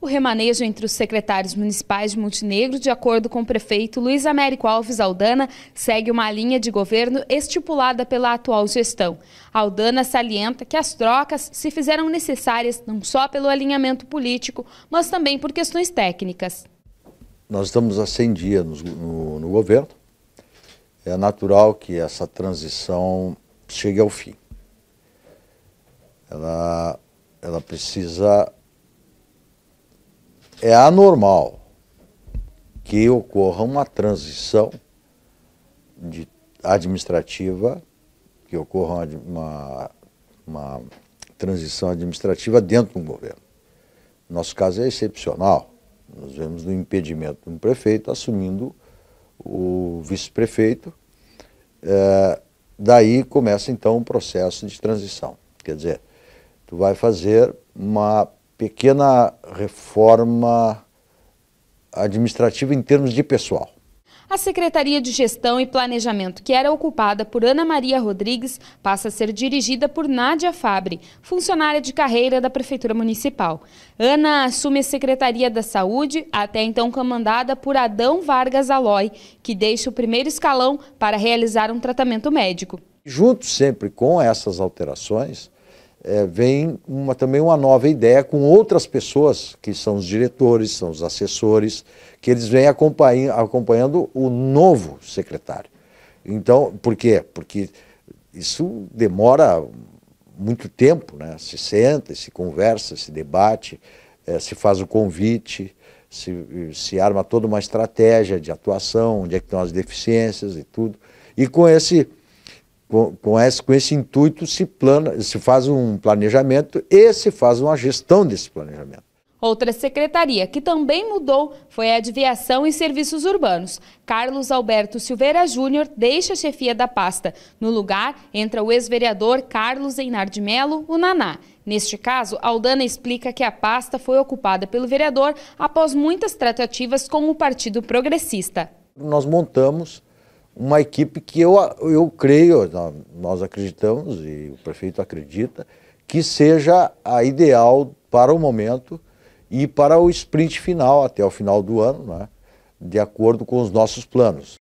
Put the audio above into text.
O remanejo entre os secretários municipais de Montenegro, de acordo com o prefeito Luiz Américo Alves Aldana, segue uma linha de governo estipulada pela atual gestão. Aldana salienta que as trocas se fizeram necessárias não só pelo alinhamento político, mas também por questões técnicas. Nós estamos há 100 dias no, no, no governo. É natural que essa transição chegue ao fim. Ela, ela precisa é anormal que ocorra uma transição de administrativa, que ocorra uma, uma transição administrativa dentro de um governo. Nosso caso é excepcional. Nós vemos no impedimento de um prefeito assumindo o vice-prefeito. É, daí começa então um processo de transição. Quer dizer, tu vai fazer uma pequena reforma administrativa em termos de pessoal. A Secretaria de Gestão e Planejamento, que era ocupada por Ana Maria Rodrigues, passa a ser dirigida por Nádia Fabre, funcionária de carreira da Prefeitura Municipal. Ana assume a Secretaria da Saúde, até então comandada por Adão Vargas Aloy, que deixa o primeiro escalão para realizar um tratamento médico. Junto sempre com essas alterações, é, vem uma, também uma nova ideia com outras pessoas, que são os diretores, são os assessores, que eles vêm acompanhando o novo secretário. Então, por quê? Porque isso demora muito tempo, né? Se senta, se conversa, se debate, é, se faz o convite, se, se arma toda uma estratégia de atuação, onde é que estão as deficiências e tudo. E com esse com, com, esse, com esse intuito se, plana, se faz um planejamento e se faz uma gestão desse planejamento. Outra secretaria que também mudou foi a de Viação e Serviços Urbanos. Carlos Alberto Silveira Júnior deixa a chefia da pasta. No lugar, entra o ex-vereador Carlos de Melo, o Naná. Neste caso, Aldana explica que a pasta foi ocupada pelo vereador após muitas tratativas com o Partido Progressista. Nós montamos uma equipe que eu, eu creio, nós acreditamos e o prefeito acredita, que seja a ideal para o momento e para o sprint final, até o final do ano, né? de acordo com os nossos planos.